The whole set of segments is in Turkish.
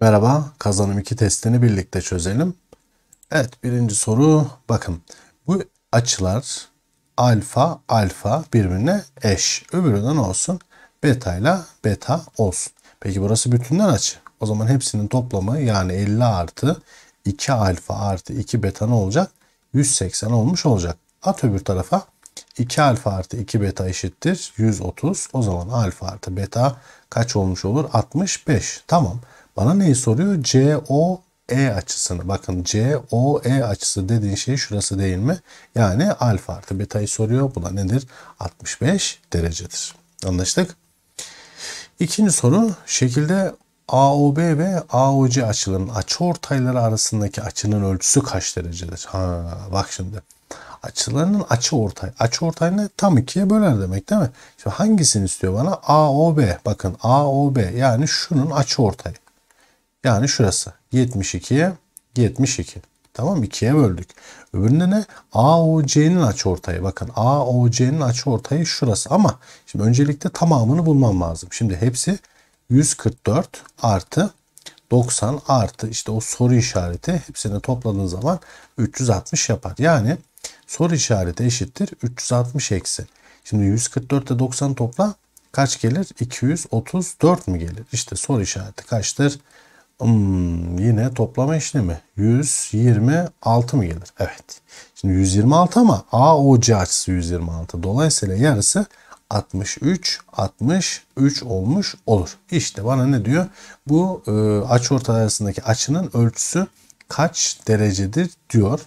Merhaba, kazanım 2 testini birlikte çözelim. Evet, birinci soru bakın. Bu açılar alfa alfa birbirine eş. Öbürü de ne olsun? Beta ile beta olsun. Peki burası bütünler açı. O zaman hepsinin toplamı yani 50 artı 2 alfa artı 2 beta ne olacak? 180 olmuş olacak. At öbür tarafa 2 alfa artı 2 beta eşittir 130. O zaman alfa artı beta kaç olmuş olur? 65. Tamam. Bana neyi soruyor? COE açısını. Bakın COE açısı dediğin şey şurası değil mi? Yani alfa artı betayı soruyor. Bu da nedir? 65 derecedir. Anlaştık. İkinci soru şekilde AOB ve AOC açılarının açıortayları arasındaki açının ölçüsü kaç derecedir? Ha bak şimdi. Açılarının açı ortay. Açı ortay ne? Tam ikiye böler demek değil mi? Şimdi hangisini istiyor bana? AOB. Bakın AOB yani şunun açı ortayı. Yani şurası 72'ye 72. Tamam 2'ye böldük. Öbüründe ne? AOC'nin açıortayı. Bakın AOC'nin açıortayı şurası ama şimdi öncelikle tamamını bulmam lazım. Şimdi hepsi 144 artı 90 artı işte o soru işareti hepsini topladığın zaman 360 yapar. Yani soru işareti eşittir 360 eksi. Şimdi 144 ile 90 topla kaç gelir? 234 mi gelir? İşte soru işareti kaçtır? Hmm, yine toplama işlemi. 126 mı gelir? Evet. Şimdi 126 ama AOC açısı 126. Dolayısıyla yarısı 63, 63 olmuş olur. İşte bana ne diyor? Bu e, aç ortay arasındaki açının ölçüsü kaç derecedir diyor.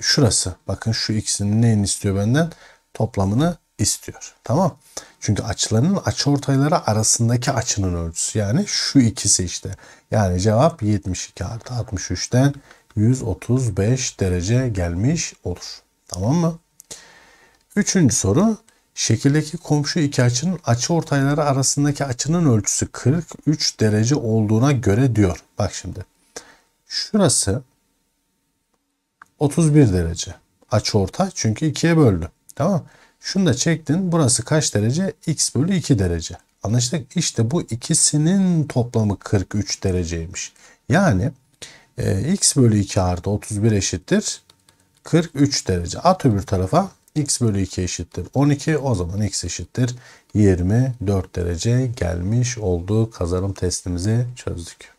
Şurası. Bakın şu ikisinin neyini istiyor benden? Toplamını istiyor. Tamam. Çünkü açıların ortayları arasındaki açının ölçüsü yani şu ikisi işte. Yani cevap 72 artı 63'ten 135 derece gelmiş olur. Tamam mı? Üçüncü soru. Şekildeki komşu iki açının açı ortayları arasındaki açının ölçüsü 43 derece olduğuna göre diyor. Bak şimdi. Şurası 31 derece açı ortay çünkü ikiye böldü. Tamam mı? Şunu da çektin. Burası kaç derece? X bölü 2 derece. Anlaştık. İşte bu ikisinin toplamı 43 dereceymiş. Yani e, x bölü 2 artı 31 eşittir 43 derece. At öbür tarafa x bölü 2 eşittir 12 o zaman x eşittir 24 derece gelmiş oldu. Kazanım testimizi çözdük.